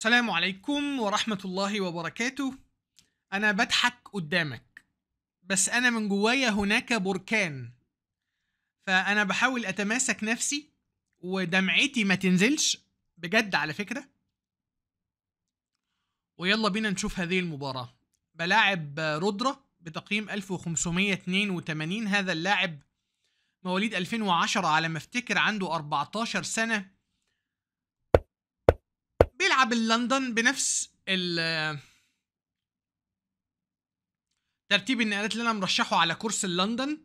السلام عليكم ورحمة الله وبركاته أنا بضحك قدامك بس أنا من جوايا هناك بركان فأنا بحاول أتماسك نفسي ودمعتي ما تنزلش بجد على فكرة ويلا بينا نشوف هذه المباراة بلاعب رودرا بتقييم 1582 هذا اللاعب مواليد 2010 على ما افتكر عنده 14 سنة بيلعب اللندن بنفس ال ترتيب النقلات اللي انا مرشحه على كورس اللندن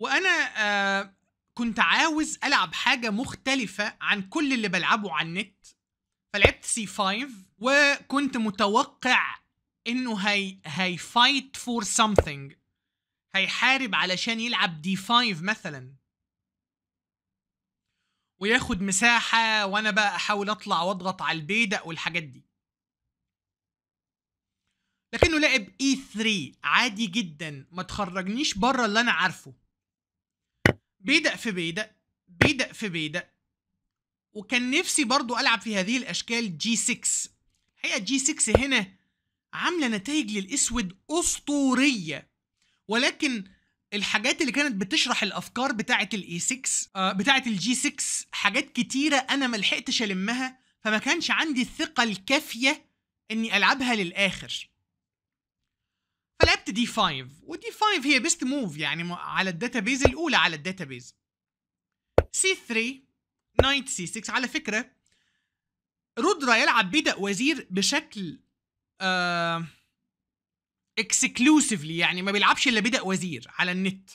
وانا آه كنت عاوز العب حاجه مختلفه عن كل اللي بلعبه على النت فلعبت سي 5 وكنت متوقع انه هي هيفايت فور سمثينج هيحارب علشان يلعب دي 5 مثلا وياخد مساحة وانا بقى احاول اطلع واضغط على البيدق والحاجات دي لكنه لعب E3 عادي جدا ما تخرجنيش بره اللي انا عارفه بيدق في بيدق بيدق في بيدق وكان نفسي برضو العب في هذه الاشكال جي 6 الحقيقه جي 6 هنا عامله نتائج للاسود اسطوريه ولكن الحاجات اللي كانت بتشرح الافكار بتاعه الاي آه، 6 بتاعه الجي 6 حاجات كتيره انا ما لحقتش المها فما كانش عندي الثقه الكافيه اني العبها للاخر فلعبت دي 5 ودي 5 هي بيست موف يعني على الداتابيز الاولى على الداتابيز سي 3 نايت سي 6 على فكره رودرا يلعب بدأ وزير بشكل آه اكسكلوسيفلي يعني ما بيلعبش الا بدأ وزير على النت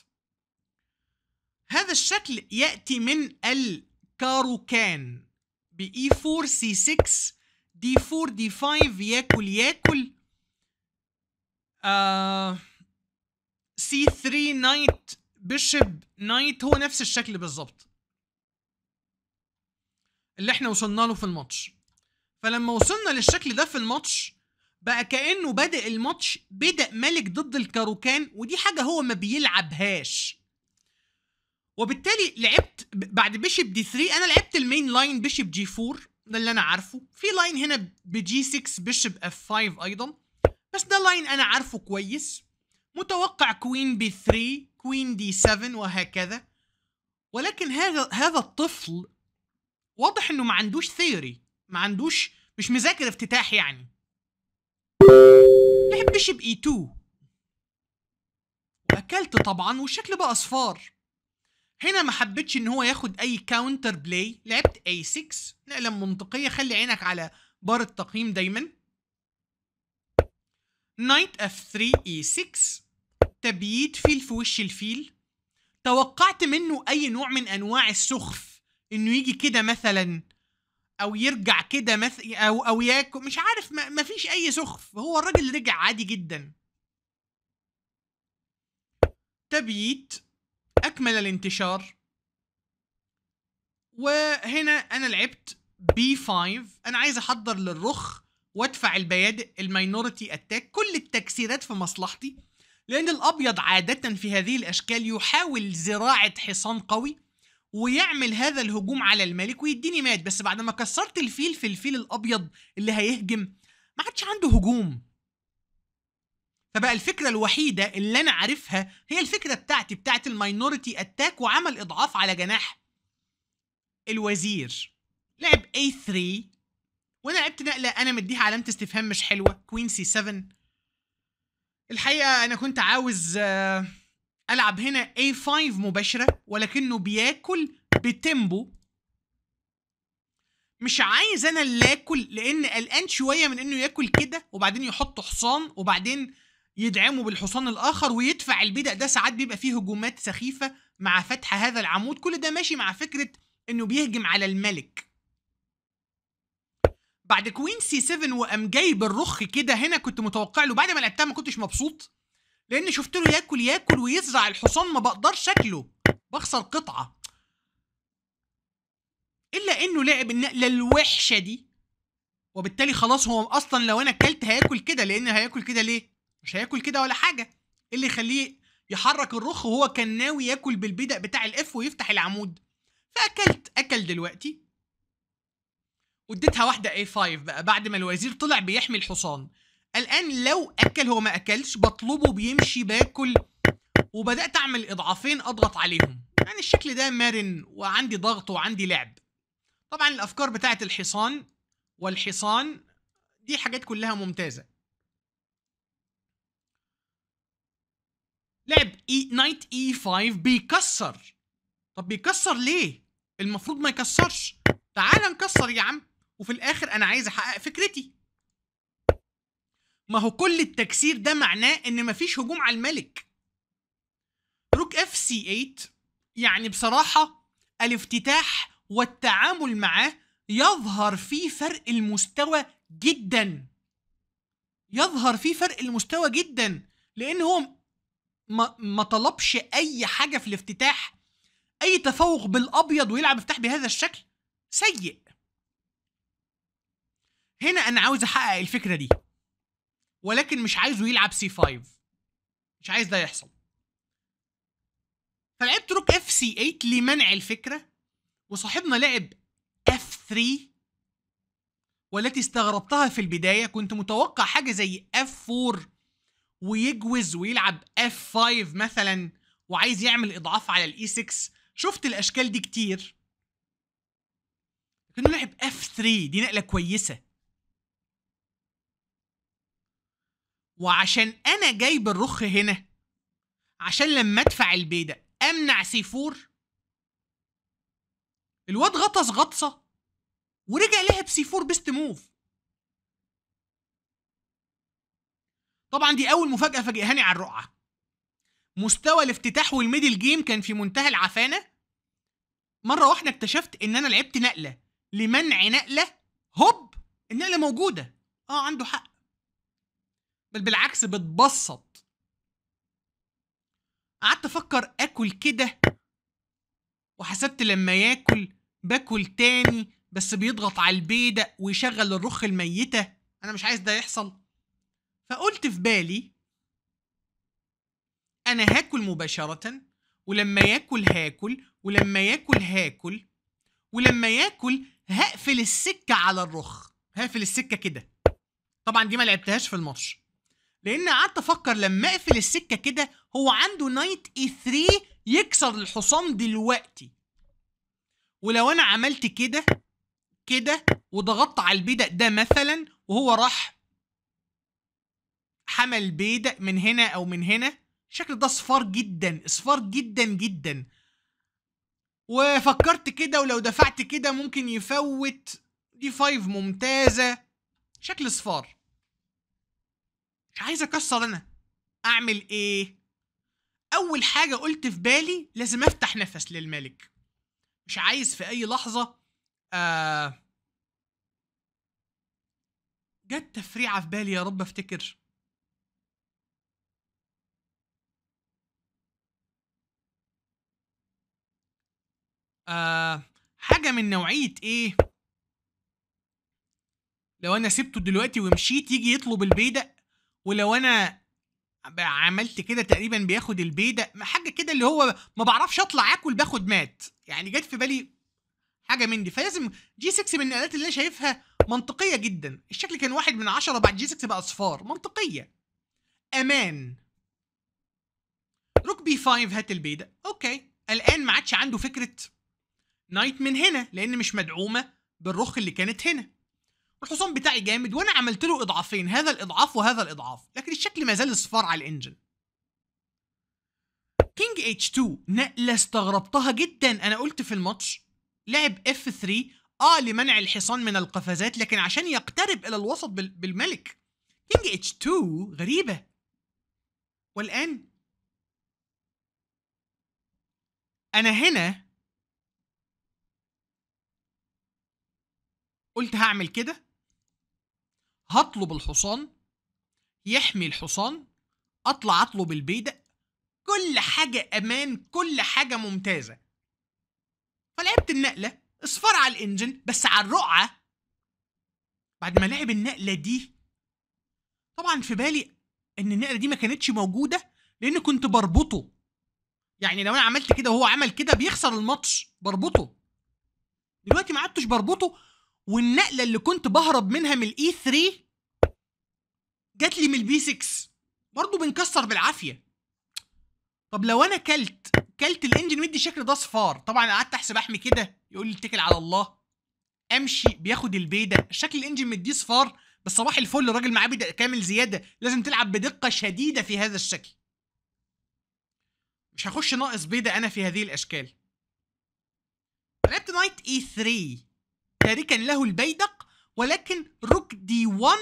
هذا الشكل ياتي من الكاروكان ب اي 4 سي 6 دي 4 دي 5 ياكل ياكل آه 3 نايت بيشب نايت هو نفس الشكل بالظبط اللي احنا وصلنا له في الماتش فلما وصلنا للشكل ده في الماتش بقى كانه بادئ الماتش بدا مالك ضد الكاروكان ودي حاجه هو ما بيلعبهاش وبالتالي لعبت بعد بيشب دي 3 انا لعبت المين لاين بيشب جي 4 ده اللي انا عارفه في لاين هنا بجي 6 بيشب اف 5 ايضا بس ده لاين انا عارفه كويس متوقع كوين بي 3 كوين دي 7 وهكذا ولكن هذا هذا الطفل واضح انه ما عندوش ثيوري ما عندوش مش مذاكر افتتاح يعني اي 2 اكلت طبعا والشكل بقى اصفار هنا ما حبيتش ان هو ياخد اي كاونتر بلاي لعبت اي 6 نقله منطقيه خلي عينك على بار التقييم دايما نايت اف 3 اي 6 تبييت فيل في وش الفيل توقعت منه اي نوع من انواع السخف انه يجي كده مثلا او يرجع كده مث... او او ياكل مش عارف ما... ما فيش اي سخف هو الراجل رجع عادي جدا تبييت اكمل الانتشار وهنا انا لعبت بي 5 انا عايز احضر للرخ وادفع البيادق الماينورتي اتاك كل التكسيرات في مصلحتي لان الابيض عاده في هذه الاشكال يحاول زراعه حصان قوي ويعمل هذا الهجوم على الملك ويديني مات بس بعد ما كسرت الفيل في الفيل الابيض اللي هيهجم ما عادش عنده هجوم فبقى الفكره الوحيده اللي انا عارفها هي الفكره بتاعتي بتاعت الماينورتي اتاك وعمل اضعاف على جناح الوزير لعب A3 وانا لعبت نقله انا مديها علامه استفهام مش حلوه كوين سي 7 الحقيقه انا كنت عاوز آه العب هنا A5 مباشرة ولكنه بياكل بتيمبو مش عايز انا اللي اكل لان قلقان شويه من انه ياكل كده وبعدين يحط حصان وبعدين يدعمه بالحصان الاخر ويدفع البدء ده ساعات بيبقى فيه هجومات سخيفه مع فتح هذا العمود كل ده ماشي مع فكره انه بيهجم على الملك بعد كوين سي 7 وقام جايب الرخ كده هنا كنت متوقع له بعد ما لعبتها ما كنتش مبسوط لان شفت له ياكل ياكل ويزرع الحصان ما بقدرش شكله بخسر قطعه الا انه لعب النقله الوحشه دي وبالتالي خلاص هو اصلا لو انا اكلت هياكل كده لان هياكل كده ليه مش هياكل كده ولا حاجه إيه اللي يخليه يحرك الرخ وهو كان ناوي ياكل بالبدأ بتاع الاف ويفتح العمود فاكلت اكل دلوقتي واديتها واحده A5 بقى بعد ما الوزير طلع بيحمي الحصان الآن لو أكل هو ما أكلش بطلبه بيمشي باكل وبدأت أعمل إضعافين أضغط عليهم يعني الشكل ده مرن وعندي ضغط وعندي لعب طبعا الأفكار بتاعة الحصان والحصان دي حاجات كلها ممتازة لعب إي نايت إي 5 بيكسر طب بيكسر ليه؟ المفروض ما يكسرش تعال نكسر يا عم وفي الآخر أنا عايز أحقق فكرتي ما هو كل التكسير ده معناه ان مفيش هجوم على الملك روك اف سي 8 يعني بصراحة الافتتاح والتعامل معاه يظهر فيه فرق المستوى جدا يظهر فيه فرق المستوى جدا لان هو ما, ما طلبش اي حاجة في الافتتاح اي تفوق بالابيض ويلعب افتتاح بهذا الشكل سيء هنا انا عاوز احقق الفكرة دي ولكن مش عايزه يلعب سي 5 مش عايز ده يحصل فلعبت روك اف سي 8 لمنع الفكره وصاحبنا لعب اف 3 والتي استغربتها في البدايه كنت متوقع حاجه زي اف 4 ويجوز ويلعب اف 5 مثلا وعايز يعمل اضعاف على الاي 6 شفت الاشكال دي كتير لكنه لعب اف 3 دي نقله كويسه وعشان انا جايب الرخ هنا عشان لما ادفع البيدة امنع سيفور الواد غطس غطسة ورجع لها بسيفور بيست موف طبعا دي اول مفاجأة فاجئهاني على الرقعة مستوى الافتتاح والميدل جيم كان في منتهى العفانة مرة واحدة اكتشفت ان انا لعبت نقلة لمنع نقلة هوب النقلة موجودة اه عنده حق بل بالعكس بتبسط قعدت افكر اكل كده وحسبت لما ياكل باكل تاني بس بيضغط على البيدق ويشغل الرخ الميتة انا مش عايز ده يحصل فقلت في بالي انا هاكل مباشرة ولما ياكل هاكل ولما ياكل هاكل ولما ياكل هقفل السكة على الرخ هقفل السكة كده طبعا دي ما لعبتهاش في الماتش لان قعدت افكر لما اقفل السكه كده هو عنده نايت اي 3 يكسر الحصان دلوقتي ولو انا عملت كده كده وضغطت على البيدق ده مثلا وهو راح حمل بيدق من هنا او من هنا الشكل ده صفار جدا صفار جدا جدا وفكرت كده ولو دفعت كده ممكن يفوت دي 5 ممتازه شكل صفار مش عايز اكسر انا اعمل ايه اول حاجه قلت في بالي لازم افتح نفس للملك مش عايز في اي لحظه آه جت تفريعه في بالي يا رب افتكر آه حاجه من نوعيه ايه لو انا سبته دلوقتي ومشيت يجي يطلب البيدق ولو انا عملت كده تقريبا بياخد البيدة حاجه كده اللي هو ما بعرفش اطلع اكل باخد مات يعني جت في بالي حاجه من دي فلازم جي 6 من الالات اللي انا شايفها منطقيه جدا الشكل كان واحد من عشرة بعد جي 6 بقى اصفار منطقيه امان روك بي 5 هات البيدة اوكي الان ما عادش عنده فكره نايت من هنا لان مش مدعومه بالرخ اللي كانت هنا الحصان بتاعي جامد وانا عملت له اضعافين هذا الاضعاف وهذا الاضعاف لكن الشكل ما زال صفار على الانجن كينج اتش 2 نقله استغربتها جدا انا قلت في الماتش لعب اف 3 اه لمنع الحصان من القفزات لكن عشان يقترب الى الوسط بالملك كينج اتش 2 غريبه والان انا هنا قلت هعمل كده هطلب الحصان يحمي الحصان اطلع اطلب البيدق كل حاجة امان كل حاجة ممتازة فلعبت النقلة اصفار على الانجن بس على الرقعة بعد ما لعب النقلة دي طبعا في بالي ان النقلة دي ما كانتش موجودة لان كنت بربطه يعني لو انا عملت كده وهو عمل كده بيخسر الماتش بربطه دلوقتي ما عدتش بربطه والنقله اللي كنت بهرب منها من الاي 3 e جات لي من البي 6 برضه بنكسر بالعافيه طب لو انا كلت كلت الانجن مدي شكل ده صفار طبعا قعدت احسب احمي كده يقول لي اتكل على الله امشي بياخد البيده شكل الانجن مديه صفار بس صباح الفل الراجل معاه بيدا كامل زياده لازم تلعب بدقه شديده في هذا الشكل مش هخش ناقص بيده انا في هذه الاشكال لعبت نايت اي 3 تاركا له البيدق ولكن روك دي 1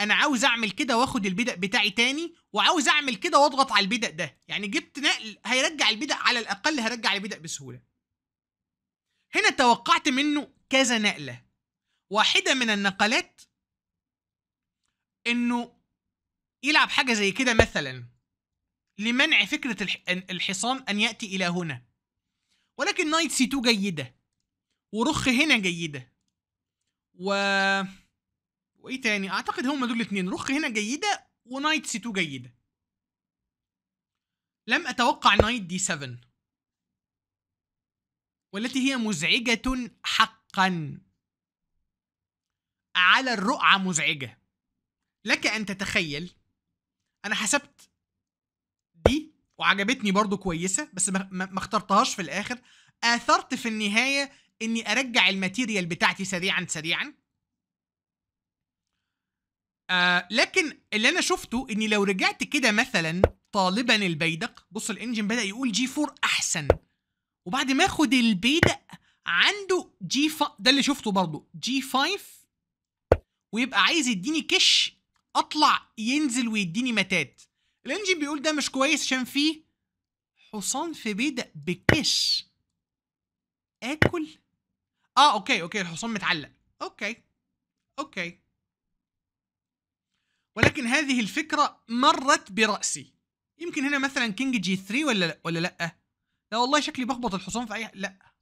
انا عاوز اعمل كده واخد البيدق بتاعي تاني وعاوز اعمل كده واضغط على البيدق ده يعني جبت نقل هيرجع البيدق على الاقل هرجع البيدق بسهولة هنا توقعت منه كذا نقلة واحدة من النقلات انه يلعب حاجة زي كده مثلا لمنع فكرة الحصان ان يأتي الى هنا ولكن نايت سي 2 جيدة ورخ هنا جيده و وايه تاني اعتقد هما دول الاثنين رخ هنا جيده ونايت سي 2 جيده لم اتوقع نايت دي 7 والتي هي مزعجه حقا على الرقعه مزعجه لك ان تتخيل انا حسبت دي وعجبتني برضو كويسه بس ما اخترتهاش في الاخر اثرت في النهايه اني ارجع الماتيريال بتاعتي سريعا سريعا آه لكن اللي انا شفته اني لو رجعت كده مثلا طالبا البيدق بص الانجن بدا يقول جي 4 احسن وبعد ما اخد البيدق عنده جي 5 ده اللي شفته برضه جي 5 ويبقى عايز يديني كش اطلع ينزل ويديني متات الانجن بيقول ده مش كويس عشان فيه حصان في بيدق بكش اكل اه اوكي اوكي الحصان متعلق اوكي اوكي ولكن هذه الفكرة مرت برأسي يمكن هنا مثلا كينج جي 3 ولا لا ولا لا لا والله شكلي بخبط الحصان في اي لا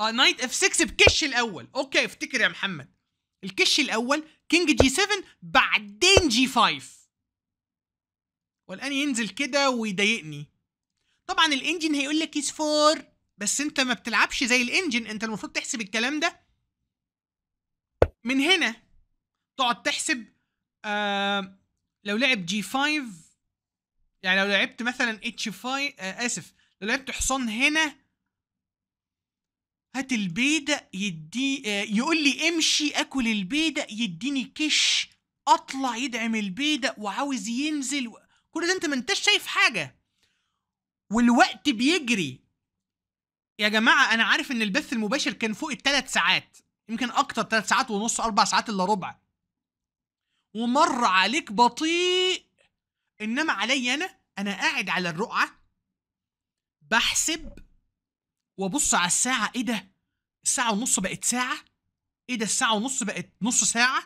اه نايت اف 6 بكش الاول اوكي افتكر يا محمد الكش الاول كينج جي 7 بعدين جي 5 والان ينزل كده ويضايقني طبعا الانجن هيقول لك از 4 بس انت ما بتلعبش زي الانجن انت المفروض تحسب الكلام ده من هنا تقعد تحسب آه لو لعب جي 5 يعني لو لعبت مثلا اتش 5 آه اسف لو لعبت حصان هنا هات البيدق يدي آه يقول لي امشي اكل البيدق يديني كش اطلع يدعم البيدق وعاوز ينزل كل ده انت ما انتش شايف حاجه والوقت بيجري يا جماعه انا عارف ان البث المباشر كان فوق الثلاث ساعات يمكن اكتر ثلاث ساعات ونص اربع ساعات الا ربع ومر عليك بطيء انما عليا انا انا قاعد على الرقعه بحسب وابص على الساعه ايه ده الساعه ونص بقت ساعه ايه ده الساعه ونص بقت نص ساعه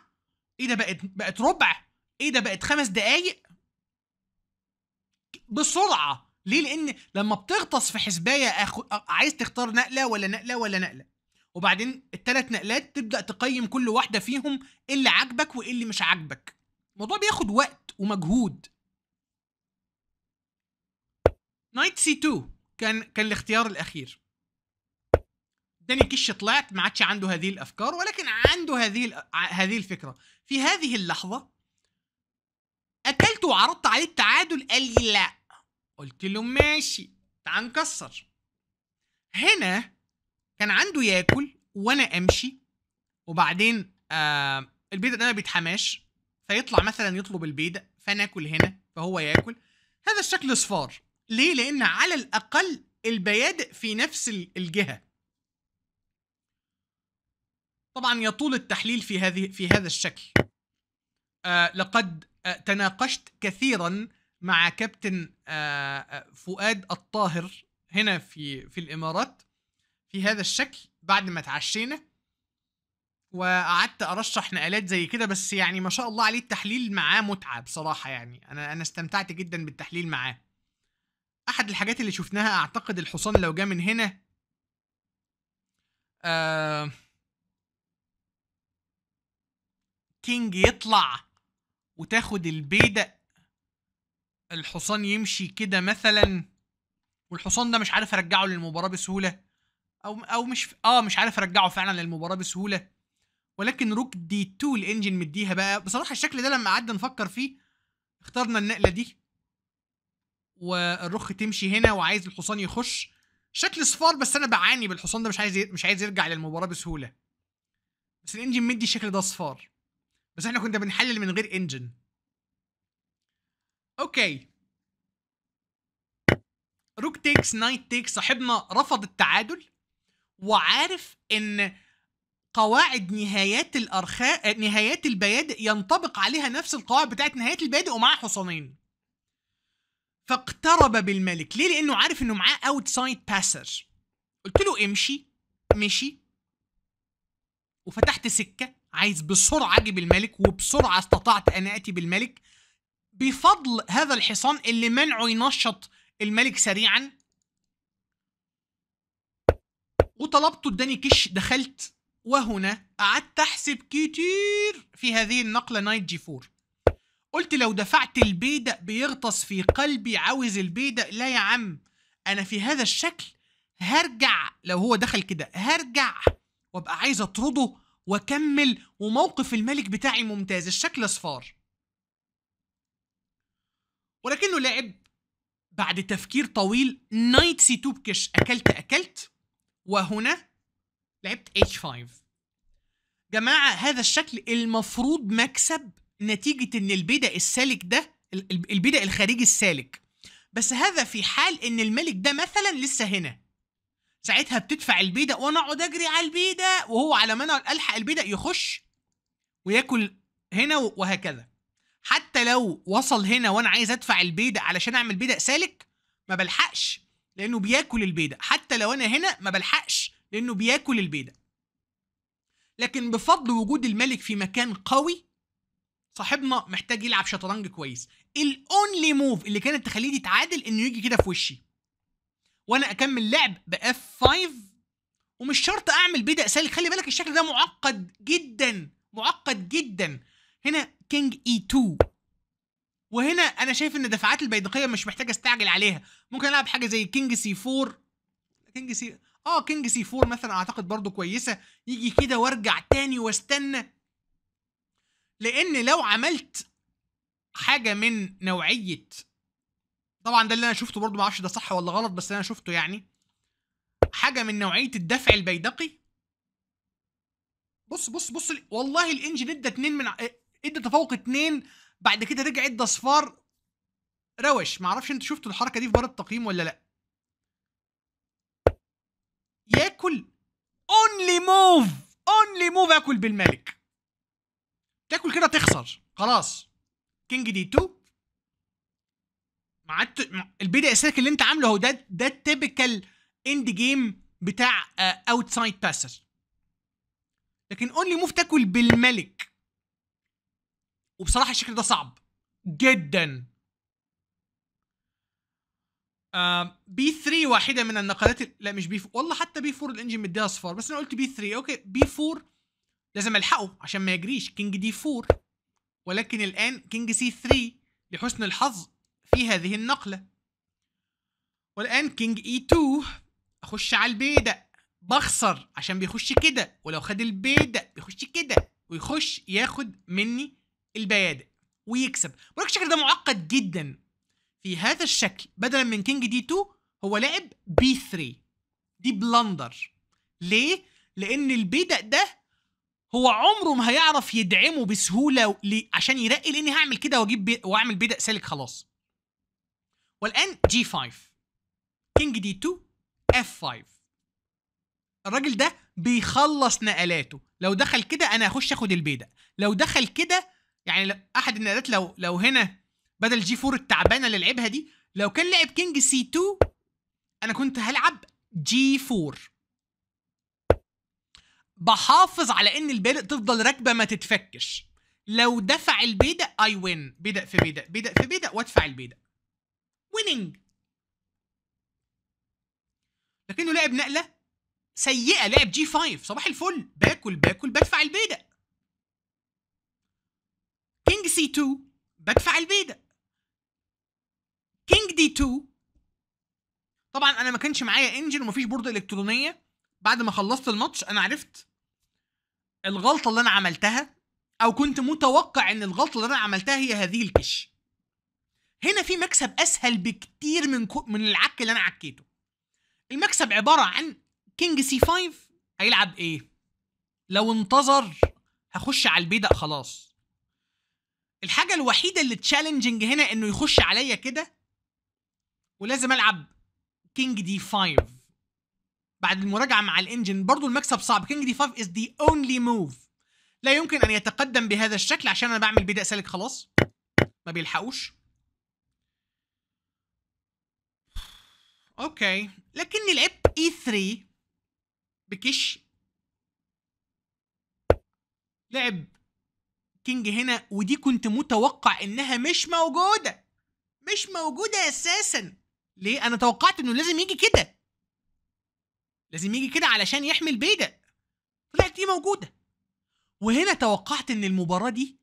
ايه ده بقت بقت ربع ايه ده بقت خمس دقايق بسرعه ليه لان لما بتغطس في حسبايه أخو... عايز تختار نقله ولا نقله ولا نقله وبعدين التلات نقلات تبدا تقيم كل واحده فيهم ايه اللي عاجبك وايه اللي مش عاجبك الموضوع بياخد وقت ومجهود نايت سي 2 كان كان الاختيار الاخير داني كيش طلعت ما عادش عنده هذه الافكار ولكن عنده هذه هذه الفكره في هذه اللحظه اكلت وعرضت عليه التعادل قال لي لا قلت له ماشي تعال نكسر هنا كان عنده ياكل وانا امشي وبعدين آه البيضه ده ما بيتحماش فيطلع مثلا يطلب البيضه فناكل هنا فهو ياكل هذا الشكل صفار ليه لان على الاقل البيادق في نفس الجهه طبعا يطول التحليل في هذه في هذا الشكل آه لقد آه تناقشت كثيرا مع كابتن آه، آه، فؤاد الطاهر هنا في في الامارات في هذا الشكل بعد ما اتعشينا وقعدت ارشح نقلات زي كده بس يعني ما شاء الله عليه التحليل معاه متعه بصراحه يعني انا انا استمتعت جدا بالتحليل معاه احد الحاجات اللي شفناها اعتقد الحصان لو جه من هنا آه كينج يطلع وتاخد البيدق الحصان يمشي كده مثلا والحصان ده مش عارف ارجعه للمباراه بسهوله او او مش اه مش عارف ارجعه فعلا للمباراه بسهوله ولكن روك دي 2 الانجن مديها بقى بصراحه الشكل ده لما قعدنا نفكر فيه اخترنا النقله دي والرخ تمشي هنا وعايز الحصان يخش شكل صفار بس انا بعاني بالحصان ده مش عايز مش عايز يرجع للمباراه بسهوله بس الانجن مدي الشكل ده صفار بس احنا كنا بنحلل من غير انجن اوكي روك تيكس نايت تيك صاحبنا رفض التعادل وعارف ان قواعد نهايات الارخاء نهايات البيادئ ينطبق عليها نفس القواعد بتاعت نهايات البيادئ ومعاه حصانين فاقترب بالملك ليه لانه عارف انه معاه اوتسايد باسر قلت له امشي مشي وفتحت سكه عايز بسرعه اجي بالملك وبسرعه استطعت ان اتي بالملك بفضل هذا الحصان اللي منعه ينشط الملك سريعا وطلبته اداني كش دخلت وهنا قعدت احسب كتير في هذه النقله نايت جي 4 قلت لو دفعت البيدق بيغطس في قلبي عاوز البيدق لا يا عم انا في هذا الشكل هرجع لو هو دخل كده هرجع وابقى عايز اطرده واكمل وموقف الملك بتاعي ممتاز الشكل اصفار ولكنه لعب بعد تفكير طويل نايت سي 2 بكش اكلت اكلت وهنا لعبت اتش 5 جماعه هذا الشكل المفروض مكسب نتيجه ان البيدق السالك ده البيدق الخارجي السالك بس هذا في حال ان الملك ده مثلا لسه هنا ساعتها بتدفع البيدق وانا اقعد اجري على البيدق وهو على ما انا الحق البيدق يخش وياكل هنا وهكذا حتى لو وصل هنا وانا عايز ادفع البيدق علشان اعمل بيدق سالك ما بلحقش لانه بياكل البيدق حتى لو انا هنا ما بلحقش لانه بياكل البيدق لكن بفضل وجود الملك في مكان قوي صاحبنا محتاج يلعب شطرنج كويس الاونلي موف اللي كانت تخليه يتعادل انه يجي كده في وشي وانا اكمل لعب باف 5 ومش شرط اعمل بيدق سالك خلي بالك الشكل ده معقد جدا معقد جدا هنا كينج اي 2 وهنا انا شايف ان دفعات البيدقيه مش محتاج استعجل عليها ممكن العب حاجه زي كينج سي 4 كينج سي اه كينج سي 4 مثلا اعتقد برضو كويسه يجي كده وارجع تاني واستنى لان لو عملت حاجه من نوعيه طبعا ده اللي انا شفته برضو ما اعرفش ده صح ولا غلط بس انا شفته يعني حاجه من نوعيه الدفع البيدقي بص بص بص والله الانجن ادى 2 من ادى تفوق اتنين بعد كده رجع ادى اصفار روش معرفش انت شفتوا الحركه دي في بار التقييم ولا لا ياكل اونلي موف اونلي موف اكل بالملك تاكل كده تخسر خلاص كينج دي 2 معت البي دي اساسك اللي انت عامله هو ده ده التيبكال اند جيم بتاع اوتسايد آه، باسر لكن اونلي موف تاكل بالملك وبصراحه الشكل ده صعب جدا بي بي 3 واحده من النقلات لا مش بي 4 والله حتى بي 4 الانجن مديها صفار بس انا قلت بي 3 اوكي بي 4 لازم الحقه عشان ما يجريش كينج دي 4 ولكن الان كينج سي 3 لحسن الحظ في هذه النقله والان كينج اي 2 اخش على البيدق بخسر عشان بيخش كده ولو خد البيدق بيخش كده ويخش ياخد مني البيادئ ويكسب ولكن الشكل ده معقد جدا في هذا الشكل بدلا من كينج دي 2 هو لاعب بي 3 دي بلندر ليه؟ لأن البيدق ده هو عمره ما هيعرف يدعمه بسهولة عشان يرقي لأني هعمل كده وأجيب بي وأعمل بيدق سالك خلاص والآن جي 5 كينج دي 2 اف 5 الراجل ده بيخلص نقلاته لو دخل كده انا هخش اخد البيدق لو دخل كده يعني لو احد النقلات لو لو هنا بدل جي 4 التعبانه اللي لعبها دي لو كان لعب كينج سي 2 انا كنت هلعب جي 4 بحافظ على ان البيدق تفضل راكبه ما تتفكش لو دفع البيدق اي وين بيدق في بيدق بيدق في بيدق وادفع البيدق ويننج لكنه لعب نقله سيئه لعب جي 5 صباح الفل باكل باكل بدفع البيدق سي 2 بدفع البيدق كينج دي 2 طبعا انا ما كانش معايا انجن ومفيش بورد الكترونيه بعد ما خلصت الماتش انا عرفت الغلطه اللي انا عملتها او كنت متوقع ان الغلطه اللي انا عملتها هي هذه الكش هنا في مكسب اسهل بكتير من كو من العك اللي انا عكيته المكسب عباره عن كينج سي 5 هيلعب ايه لو انتظر هخش على البيدق خلاص الحاجه الوحيده اللي تشالنجنج هنا انه يخش عليا كده ولازم العب كينج دي 5 بعد المراجعه مع الانجن برضو المكسب صعب كينج دي 5 از ذا اونلي موف لا يمكن ان يتقدم بهذا الشكل عشان انا بعمل بداء سالك خلاص ما بيلحقوش اوكي لكني لعبت اي e 3 بكش لعب كينج هنا ودي كنت متوقع انها مش موجوده مش موجوده اساسا ليه انا توقعت انه لازم يجي كده لازم يجي كده علشان يحمي البيجا طلعت دي موجوده وهنا توقعت ان المباراه دي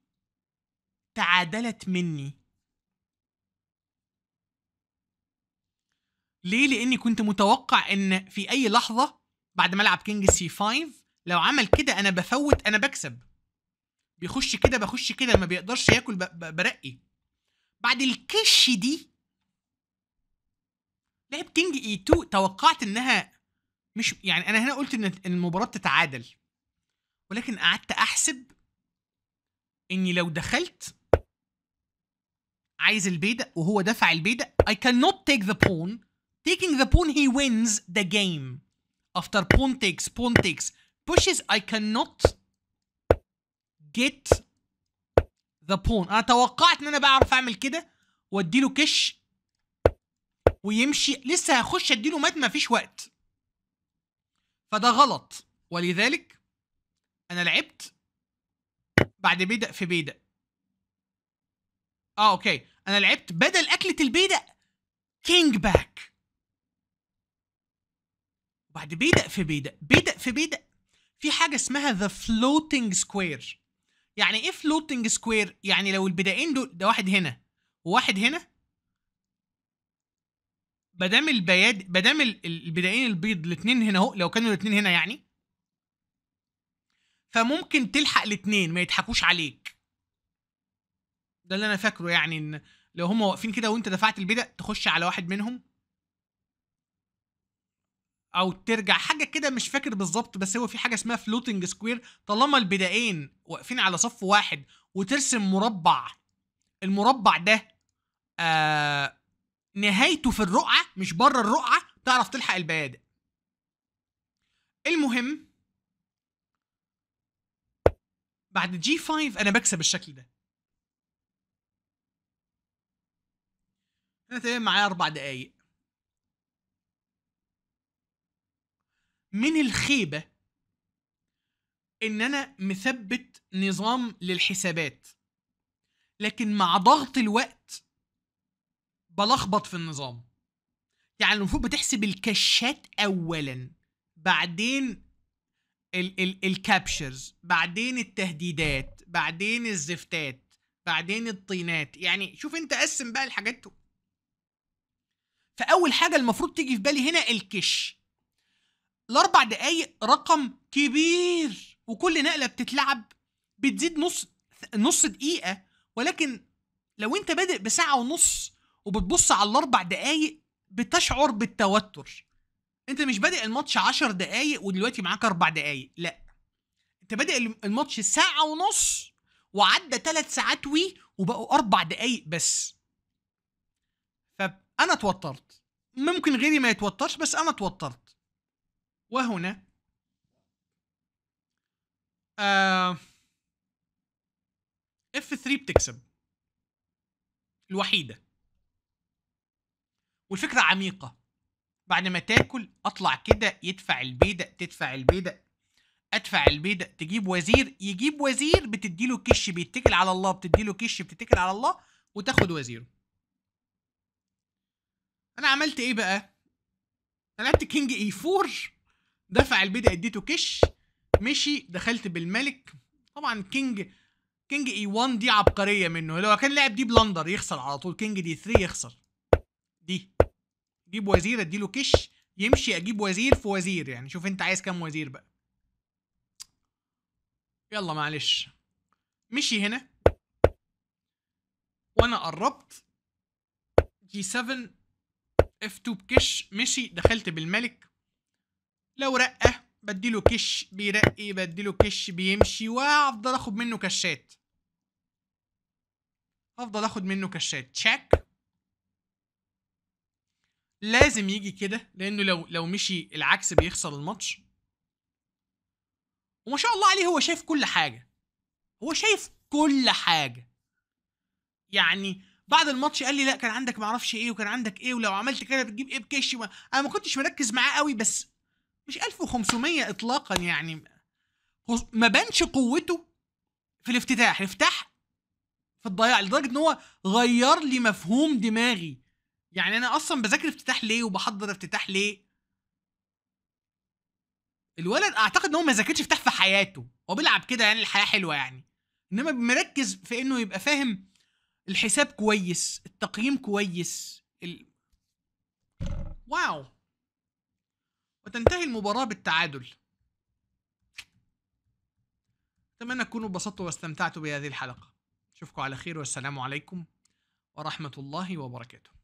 تعادلت مني ليه لاني كنت متوقع ان في اي لحظه بعد ما العب كينج سي 5 لو عمل كده انا بفوت انا بكسب بيخش كده بخش كده ما بيقدرش ياكل برقي بعد الكش دي لعب كينج اي 2 توقعت انها مش يعني انا هنا قلت ان المباراه تتعادل ولكن قعدت احسب اني لو دخلت عايز البيدق وهو دفع البيدق I cannot take the pawn taking the pawn he wins the game after pawn takes pawn takes pushes I cannot جيت ذا بون انا توقعت ان انا بعرف اعمل كده واديله كش ويمشي لسه هخش اديله مات مفيش وقت فده غلط ولذلك انا لعبت بعد بيدا في بيدا اه اوكي انا لعبت بدل اكله البيدا كينج باك بعد بيدا في بيدا بيدا في بيدا في حاجه اسمها ذا فلوتنج سكوير يعني ايه فلوتنج سكوير يعني لو البدائين دول ده واحد هنا وواحد هنا مادام البياد مادام البدائين البيض الاثنين هنا اهو لو كانوا الاثنين هنا يعني فممكن تلحق الاثنين ما يضحكوش عليك ده اللي انا فاكره يعني ان لو هم واقفين كده وانت دفعت البدأ تخش على واحد منهم او ترجع حاجه كده مش فاكر بالظبط بس هو في حاجه اسمها فلوتنج سكوير طالما البدائين واقفين على صف واحد وترسم مربع المربع ده آه نهايته في الرقعه مش بره الرقعه تعرف تلحق البيادق المهم بعد جي 5 انا بكسب الشكل ده انا تقريبا معايا اربع دقايق من الخيبه ان انا مثبت نظام للحسابات لكن مع ضغط الوقت بلخبط في النظام يعني المفروض بتحسب الكشات اولا بعدين ال ال الكابشرز بعدين التهديدات بعدين الزفتات بعدين الطينات يعني شوف انت قسم بقى الحاجات فاول حاجه المفروض تيجي في بالي هنا الكش الاربع دقايق رقم كبير وكل نقله بتتلعب بتزيد نص نص دقيقه ولكن لو انت بادئ بساعه ونص وبتبص على الاربع دقايق بتشعر بالتوتر انت مش بادئ الماتش عشر دقايق ودلوقتي معاك اربع دقايق لا انت بادئ الماتش ساعه ونص وعدى ثلاث ساعات وي وبقوا اربع دقايق بس فانا اتوترت ممكن غيري ما يتوترش بس انا اتوترت وهنا آه اف 3 بتكسب الوحيده والفكره عميقه بعد ما تاكل اطلع كده يدفع البيدق تدفع البيدق ادفع البيدق تجيب وزير يجيب وزير بتديله كش بيتكل على الله بتديله كش بتتكل على الله وتاخد وزيره انا عملت ايه بقى انا لعبت كينج اي 4 دفع البيدق اديته كش مشي دخلت بالملك طبعا كينج كينج اي 1 دي عبقريه منه لو كان لعب دي بلندر يخسر على طول كينج دي 3 يخسر دي جيب وزير اديله كش يمشي اجيب وزير في وزير يعني شوف انت عايز كام وزير بقى يلا معلش مشي هنا وانا قربت جي 7 اف 2 بكش مشي دخلت بالملك لو رقه بديله كش بيرقي بديله كش بيمشي وافضل اخد منه كشات افضل اخد منه كشات تشيك لازم يجي كده لانه لو لو مشي العكس بيخسر الماتش وما شاء الله عليه هو شايف كل حاجه هو شايف كل حاجه يعني بعد الماتش قال لي لا كان عندك معرفش ايه وكان عندك ايه ولو عملت كده بتجيب ايه بكش انا ما كنتش مركز معاه قوي بس مش 1500 اطلاقا يعني ما بانش قوته في الافتتاح الافتتاح في الضياع لدرجه ان هو غير لي مفهوم دماغي يعني انا اصلا بذاكر افتتاح ليه وبحضر افتتاح ليه الولد اعتقد ان هو ما ذاكرش افتتاح في حياته هو بيلعب كده يعني الحياه حلوه يعني انما مركز في انه يبقى فاهم الحساب كويس التقييم كويس ال... واو وتنتهي المباراة بالتعادل أتمنى تكونوا انبسطتوا واستمتعتوا بهذه الحلقة أشوفكم على خير والسلام عليكم ورحمة الله وبركاته